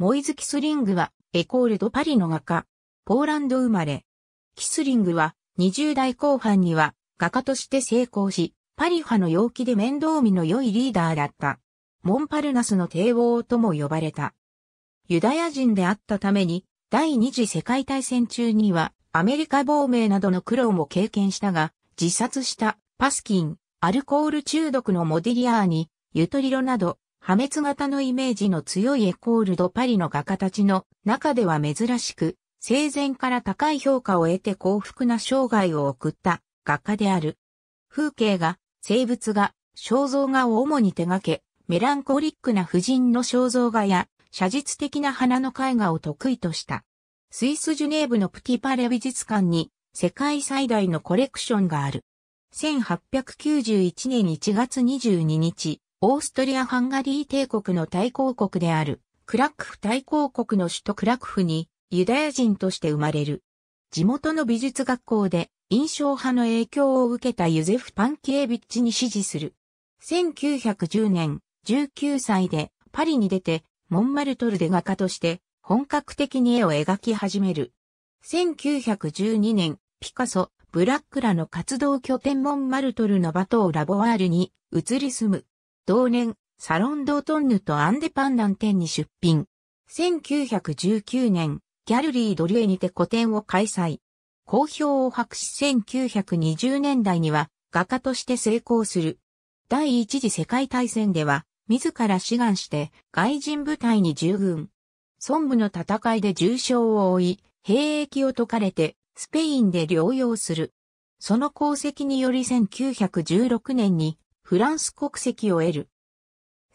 モイズ・キスリングは、エコールド・パリの画家、ポーランド生まれ。キスリングは、20代後半には、画家として成功し、パリ派の陽気で面倒見の良いリーダーだった。モンパルナスの帝王とも呼ばれた。ユダヤ人であったために、第二次世界大戦中には、アメリカ亡命などの苦労も経験したが、自殺した、パスキン、アルコール中毒のモディリアーニ、ユトリロなど、破滅型のイメージの強いエコールドパリの画家たちの中では珍しく、生前から高い評価を得て幸福な生涯を送った画家である。風景が、生物が、肖像画を主に手掛け、メランコリックな婦人の肖像画や、写実的な花の絵画を得意とした。スイスジュネーブのプティパレ美術館に、世界最大のコレクションがある。1891年1月22日、オーストリア・ハンガリー帝国の大公国である、クラクフ大公国の首都クラクフに、ユダヤ人として生まれる。地元の美術学校で、印象派の影響を受けたユゼフ・パンキエビッチに支持する。1910年、19歳で、パリに出て、モンマルトルで画家として、本格的に絵を描き始める。1912年、ピカソ、ブラックラの活動拠点モンマルトルのバトー・ラボワールに移り住む。同年、サロンドートンヌとアンデパンダン店に出品。1919年、ギャルリードリュエにて個展を開催。好評を博し1920年代には画家として成功する。第一次世界大戦では、自ら志願して外人部隊に従軍。孫武の戦いで重傷を負い、兵役を解かれてスペインで療養する。その功績により1916年にフランス国籍を得る。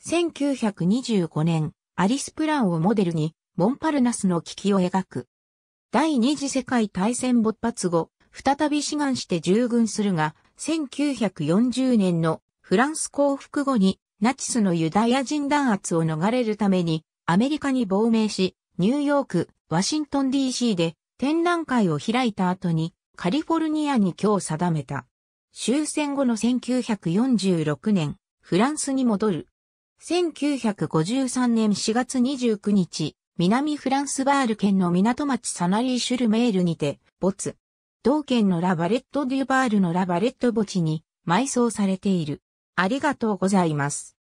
1925年、アリス・プランをモデルに、モンパルナスの危機を描く。第二次世界大戦勃発後、再び志願して従軍するが、1940年のフランス降伏後にナチスのユダヤ人弾圧を逃れるためにアメリカに亡命し、ニューヨーク、ワシントン DC で展覧会を開いた後にカリフォルニアに今日定めた。終戦後の1946年、フランスに戻る。1953年4月29日、南フランスバール県の港町サナリーシュルメールにて、没。同県のラバレット・デュバールのラバレット墓地に埋葬されている。ありがとうございます。